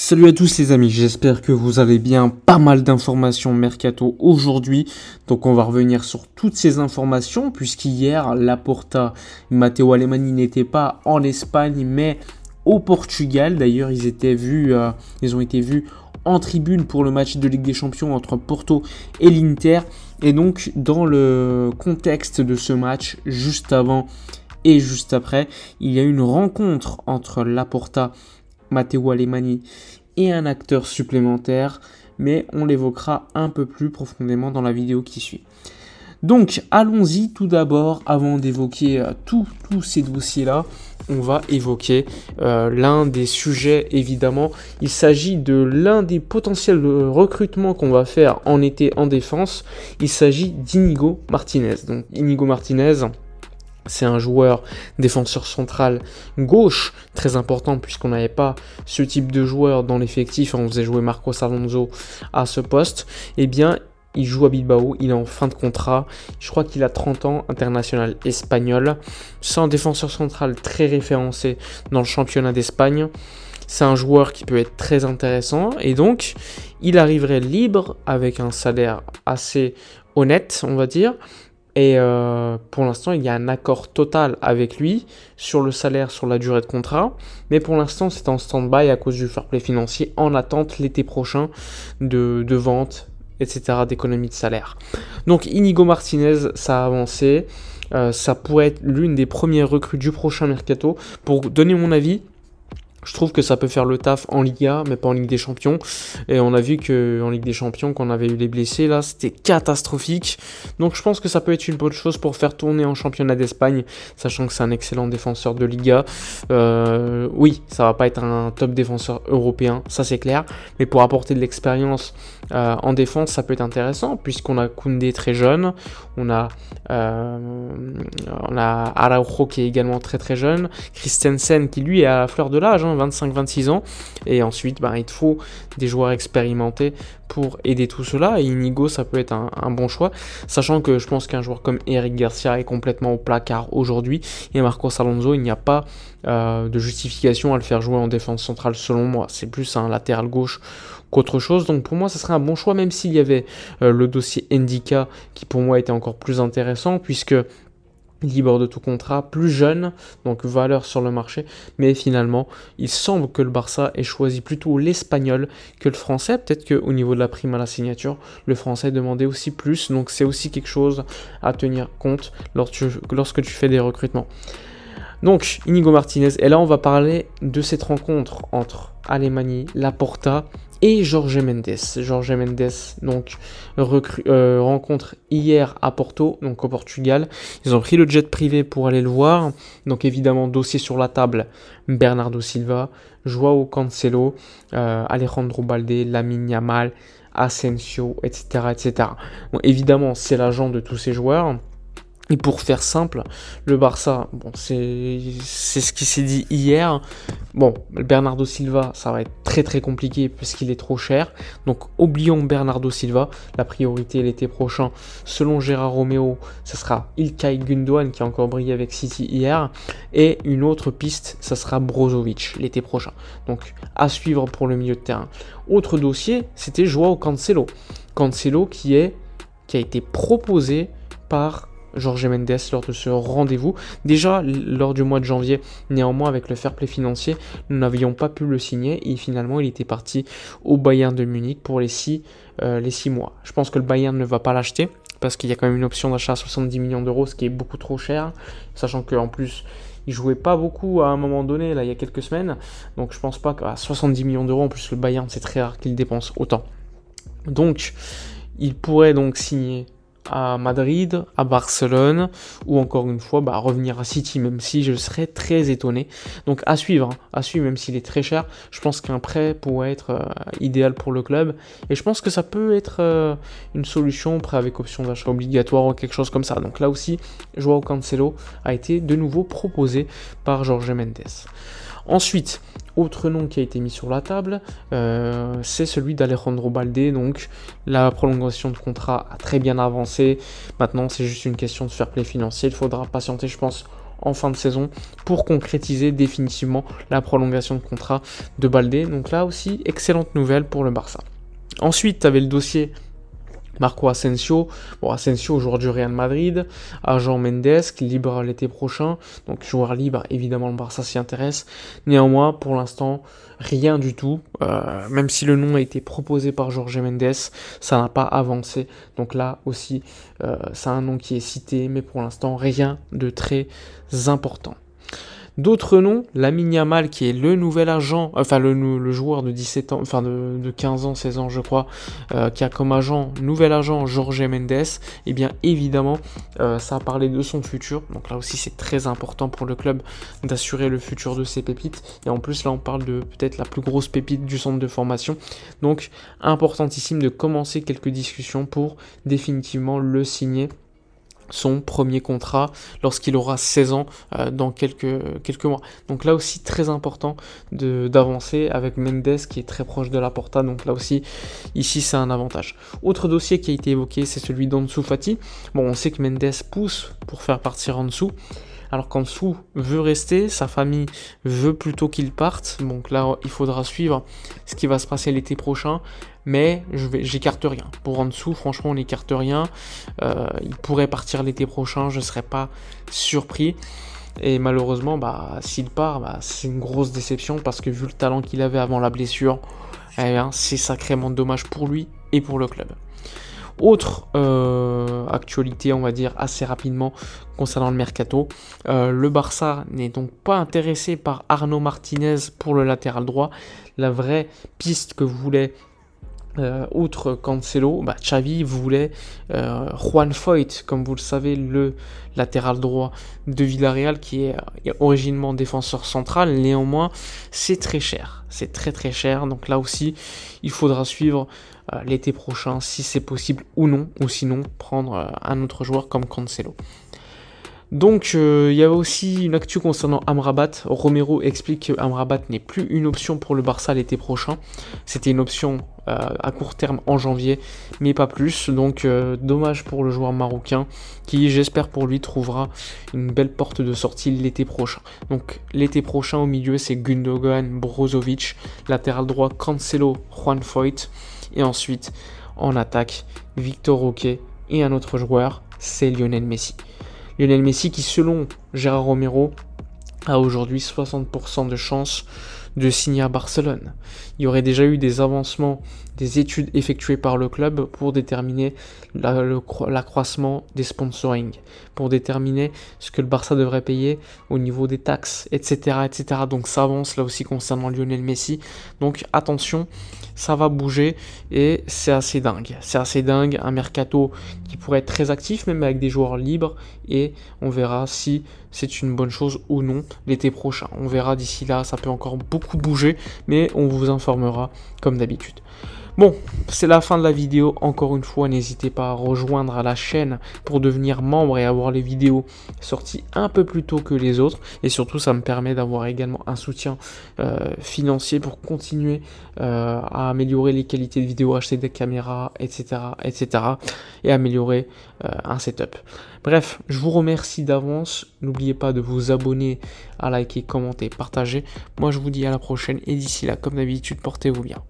Salut à tous les amis, j'espère que vous avez bien. Pas mal d'informations mercato aujourd'hui. Donc on va revenir sur toutes ces informations puisqu'hier Laporta, Matteo Alemani n'était pas en Espagne mais au Portugal. D'ailleurs, ils étaient vus euh, ils ont été vus en tribune pour le match de Ligue des Champions entre Porto et l'Inter et donc dans le contexte de ce match juste avant et juste après, il y a une rencontre entre Laporta et Matteo Alemani et un acteur supplémentaire, mais on l'évoquera un peu plus profondément dans la vidéo qui suit. Donc allons-y tout d'abord, avant d'évoquer euh, tous ces dossiers-là, on va évoquer euh, l'un des sujets évidemment. Il s'agit de l'un des potentiels euh, recrutements qu'on va faire en été en défense. Il s'agit d'Inigo Martinez. Donc Inigo Martinez, c'est un joueur défenseur central gauche, très important puisqu'on n'avait pas ce type de joueur dans l'effectif, on faisait jouer Marcos Alonso à ce poste. Eh bien, il joue à Bilbao, il est en fin de contrat, je crois qu'il a 30 ans, international espagnol. C'est un défenseur central très référencé dans le championnat d'Espagne. C'est un joueur qui peut être très intéressant et donc il arriverait libre avec un salaire assez honnête, on va dire, et euh, pour l'instant, il y a un accord total avec lui sur le salaire, sur la durée de contrat. Mais pour l'instant, c'est en stand-by à cause du fair play financier, en attente l'été prochain de, vente, etc., d'économie de salaire. Donc Inigo Martinez, ça a avancé. Euh, ça pourrait être l'une des premières recrues du prochain mercato. Pour donner mon avis, je trouve que ça peut faire le taf en Liga, mais pas en Ligue des Champions. Et on a vu que en Ligue des Champions, qu'on avait eu les blessés, là, c'était catastrophique. Donc je pense que ça peut être une bonne chose pour faire tourner en championnat d'Espagne, sachant que c'est un excellent défenseur de Liga. Euh, oui, ça va pas être un top défenseur européen, ça c'est clair. Mais pour apporter de l'expérience euh, en défense, ça peut être intéressant, puisqu'on a Koundé très jeune, euh, on a, Araujo qui est également très très jeune, Christensen qui lui est à la fleur de l'âge, 25-26 hein, ans, et ensuite bah, il te faut des joueurs expérimentés pour aider tout cela, et Inigo ça peut être un, bon choix, sachant que je pense qu'un joueur comme Eric Garcia est complètement au placard aujourd'hui, et Marcos Alonso, il n'y a pas euh, de justification à le faire jouer en défense centrale selon moi, c'est plus un latéral gauche qu'autre chose. Donc pour moi, ce serait un bon choix, même s'il y avait euh, le dossier Indica qui pour moi était encore plus intéressant, puisque libre de tout contrat, plus jeune, donc valeur sur le marché, mais finalement, il semble que le Barça ait choisi plutôt l'espagnol que le français, peut-être qu'au niveau de la prime à la signature, le français demandait aussi plus, donc c'est aussi quelque chose à tenir compte lorsque tu fais des recrutements. Donc, Inigo Martinez, et là on va parler de cette rencontre entre la Laporta et Jorge Mendes. Jorge Mendes donc euh, rencontre hier à Porto, donc au Portugal. Ils ont pris le jet privé pour aller le voir. Donc évidemment dossier sur la table Bernardo Silva, Joao Cancelo, euh, Alejandro Balde, Lamine Yamal, Asensio, etc., etc. Bon, évidemment c'est l'agent de tous ces joueurs. Et pour faire simple, le Barça, bon, c'est ce qui s'est dit hier. Bon, Bernardo Silva, ça va être très très compliqué puisqu'il est trop cher. Donc oublions Bernardo Silva. La priorité l'été prochain, selon Gérard Romeo, ce sera Ilkay Gundogan qui a encore brillé avec City hier. Et une autre piste, ça sera Brozovic l'été prochain. Donc à suivre pour le milieu de terrain. Autre dossier, c'était Joao Cancelo. Cancelo qui, est, qui a été proposé par Jorge Mendes lors de ce rendez-vous. Déjà, lors du mois de janvier, néanmoins, avec le fair play financier, nous n'avions pas pu le signer et finalement, il était parti au Bayern de Munich pour les 6 euh, mois. Je pense que le Bayern ne va pas l'acheter parce qu'il y a quand même une option d'achat à 70 millions d'euros, ce qui est beaucoup trop cher, sachant qu'en plus, il jouait pas beaucoup à un moment donné, là, il y a quelques semaines. Donc je pense pas qu'à 70 millions d'euros, en plus le Bayern, c'est très rare qu'il dépense autant. Donc, il pourrait donc signer à Madrid, à Barcelone, ou encore une fois, bah, revenir à City, même si je serais très étonné. Donc à suivre, hein, à suivre, même s'il est très cher, je pense qu'un prêt pourrait être euh, idéal pour le club. Et je pense que ça peut être euh, une solution, prêt avec option d'achat obligatoire ou quelque chose comme ça. Donc là aussi, Joao Cancelo a été de nouveau proposé par Jorge Mendes. Ensuite, autre nom qui a été mis sur la table, euh, c'est celui d'Alejandro Balde. Donc la prolongation de contrat a très bien avancé. Maintenant, c'est juste une question de fair play financier. Il faudra patienter, je pense, en fin de saison pour concrétiser définitivement la prolongation de contrat de Balde. Donc là aussi, excellente nouvelle pour le Barça. Ensuite, tu avais le dossier Marco Asensio, bon Asensio joueur du Real Madrid, Agent Mendes qui libre l'été prochain, donc joueur libre évidemment le Barça s'y intéresse. Néanmoins pour l'instant rien du tout, euh, même si le nom a été proposé par Jorge Mendes, ça n'a pas avancé. Donc là aussi euh, c'est un nom qui est cité, mais pour l'instant rien de très important. D'autres noms, Lamine Yamal qui est le nouvel agent, enfin le, joueur de 17 ans, enfin de, 15 ans, 16 ans je crois, euh, qui a comme agent, nouvel agent Jorge Mendes, et eh bien évidemment euh, ça a parlé de son futur, donc là aussi c'est très important pour le club d'assurer le futur de ses pépites, et en plus là on parle de peut-être la plus grosse pépite du centre de formation, donc importantissime de commencer quelques discussions pour définitivement le signer son premier contrat lorsqu'il aura 16 ans euh, dans quelques, quelques mois. Donc là aussi très important d'avancer avec Mendes qui est très proche de la Porta. Donc là aussi ici c'est un avantage. Autre dossier qui a été évoqué c'est celui d'Ansu Fati. Bon on sait que Mendes pousse pour faire partir Ansu alors qu'en dessous veut rester, sa famille veut plutôt qu'il parte. Donc là, il faudra suivre ce qui va se passer l'été prochain. Mais j'écarte rien. Pour en dessous, franchement, on n'écarte rien. Euh, il pourrait partir l'été prochain, je ne serais pas surpris. Et malheureusement, bah, s'il part, bah, c'est une grosse déception parce que vu le talent qu'il avait avant la blessure, eh c'est sacrément dommage pour lui et pour le club. Autre euh, actualité, on va dire assez rapidement concernant le mercato, euh, le Barça n'est donc pas intéressé par Arnaud Martinez pour le latéral droit. La vraie piste que vous voulez... Euh, outre Cancelo, bah, Xavi voulait euh, Juan Foyt, comme vous le savez, le latéral droit de Villarreal, qui est, euh, originellement défenseur central. Néanmoins, c'est très cher. C'est très très cher. Donc là aussi, il faudra suivre l'été prochain si c'est possible ou non, ou sinon prendre un autre joueur comme Cancelo. Donc il y avait aussi une actu concernant Amrabat. Romero explique que Amrabat n'est plus une option pour le Barça l'été prochain. C'était une option euh, à court terme en janvier, mais pas plus. Donc euh, dommage pour le joueur marocain qui, j'espère pour lui, trouvera une belle porte de sortie l'été prochain. Donc l'été prochain au milieu c'est Gundogan, Brozovic, latéral droit Cancelo, Juan Foyt, et ensuite en attaque Victor Roquet et un autre joueur, c'est Lionel Messi. Lionel Messi qui selon Gérard Romero a aujourd'hui 60% de chance de signer à Barcelone. Il y aurait déjà eu des avancements, des études effectuées par le club pour déterminer l'accroissement des sponsoring, pour déterminer ce que le Barça devrait payer au niveau des taxes, etc. etc. Donc ça avance là aussi concernant Lionel Messi. Donc attention, ça va bouger et c'est assez dingue. C'est assez dingue, un mercato qui pourrait être très actif, même avec des joueurs libres, et on verra si c'est une bonne chose ou non l'été prochain. On verra d'ici là, ça peut encore beaucoup bouger, mais on vous informera comme d'habitude. Bon, c'est la fin de la vidéo. Encore une fois, n'hésitez pas à rejoindre la chaîne pour devenir membre et avoir les vidéos sorties un peu plus tôt que les autres. Et surtout, ça me permet d'avoir également un soutien euh, financier pour continuer euh, à améliorer les qualités de vidéo, acheter des caméras, etc. etc. et améliorer euh, un setup. Bref, je vous remercie d'avance. N'oubliez pas de vous abonner, à liker, commenter, partager. Moi, je vous dis à la prochaine et d'ici là, comme d'habitude, portez-vous bien.